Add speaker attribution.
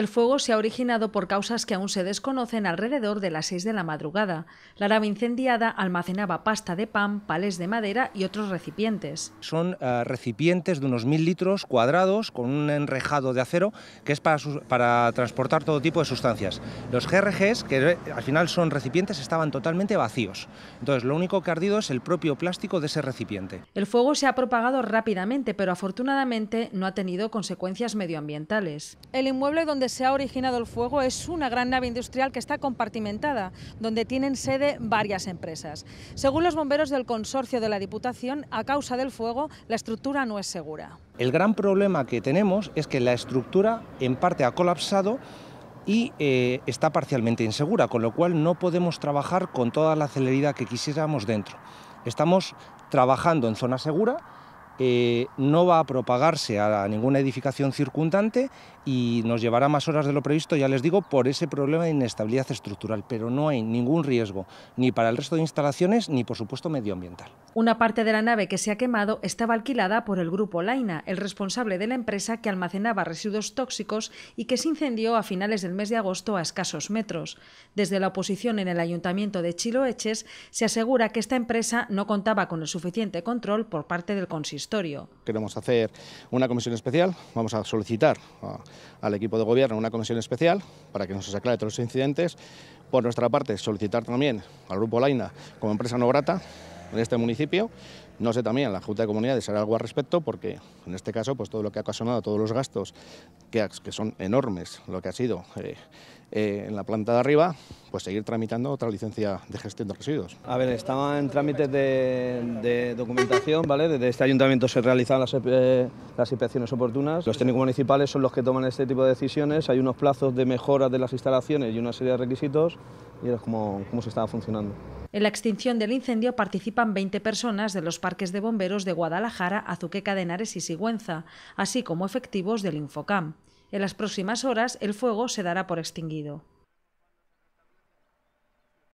Speaker 1: El fuego se ha originado por causas que aún se desconocen alrededor de las 6 de la madrugada. La nave incendiada almacenaba pasta de pan, palés de madera y otros recipientes.
Speaker 2: Son eh, recipientes de unos mil litros cuadrados con un enrejado de acero que es para, transportar todo tipo de sustancias. Los GRGs, que al final son recipientes, estaban totalmente vacíos. Entonces, lo único que ha ardido es el propio plástico de ese recipiente.
Speaker 1: El fuego se ha propagado rápidamente, pero afortunadamente no ha tenido consecuencias medioambientales. El inmueble donde se ha originado el fuego es una gran nave industrial que está compartimentada, donde tienen sede varias empresas. Según los bomberos del consorcio de la Diputación, a causa del fuego, la estructura no es segura.
Speaker 2: El gran problema que tenemos es que la estructura en parte ha colapsado y eh, está parcialmente insegura, con lo cual no podemos trabajar con toda la celeridad que quisiéramos dentro. Estamos trabajando en zona segura, eh, no va a propagarse a ninguna edificación circundante y nos llevará más horas de lo previsto, ya les digo, por ese problema de inestabilidad estructural, pero no hay ningún riesgo ni para el resto de instalaciones ni, por supuesto, medioambiental.
Speaker 1: Una parte de la nave que se ha quemado estaba alquilada por el grupo Laina, el responsable de la empresa que almacenaba residuos tóxicos y que se incendió a finales del mes de agosto a escasos metros. Desde la oposición en el ayuntamiento de Chiloeches se asegura que esta empresa no contaba con el suficiente control por parte del consistorio.
Speaker 3: Queremos hacer una comisión especial, vamos a solicitar al equipo de gobierno una comisión especial para que nos aclare todos los incidentes. Por nuestra parte, solicitar también al Grupo Laina como empresa no grata en este municipio. No sé también, la Junta de Comunidades hará algo al respecto porque en este caso pues todo lo que ha ocasionado, todos los gastos que, son enormes, lo que ha sido eh, eh, en la planta de arriba, pues seguir tramitando otra licencia de gestión de residuos.
Speaker 4: A ver, estaba en trámites de, documentación, ¿vale? Desde este ayuntamiento se realizan eh, las, inspecciones oportunas. Los técnicos municipales son los que toman este tipo de decisiones. Hay unos plazos de mejora de las instalaciones y una serie de requisitos y es como, como se estaba funcionando.
Speaker 1: En la extinción del incendio participan 20 personas de los parques de bomberos de Guadalajara, Azuqueca de y Sigüenza, así como efectivos del Infocam. En las próximas horas el fuego se dará por extinguido.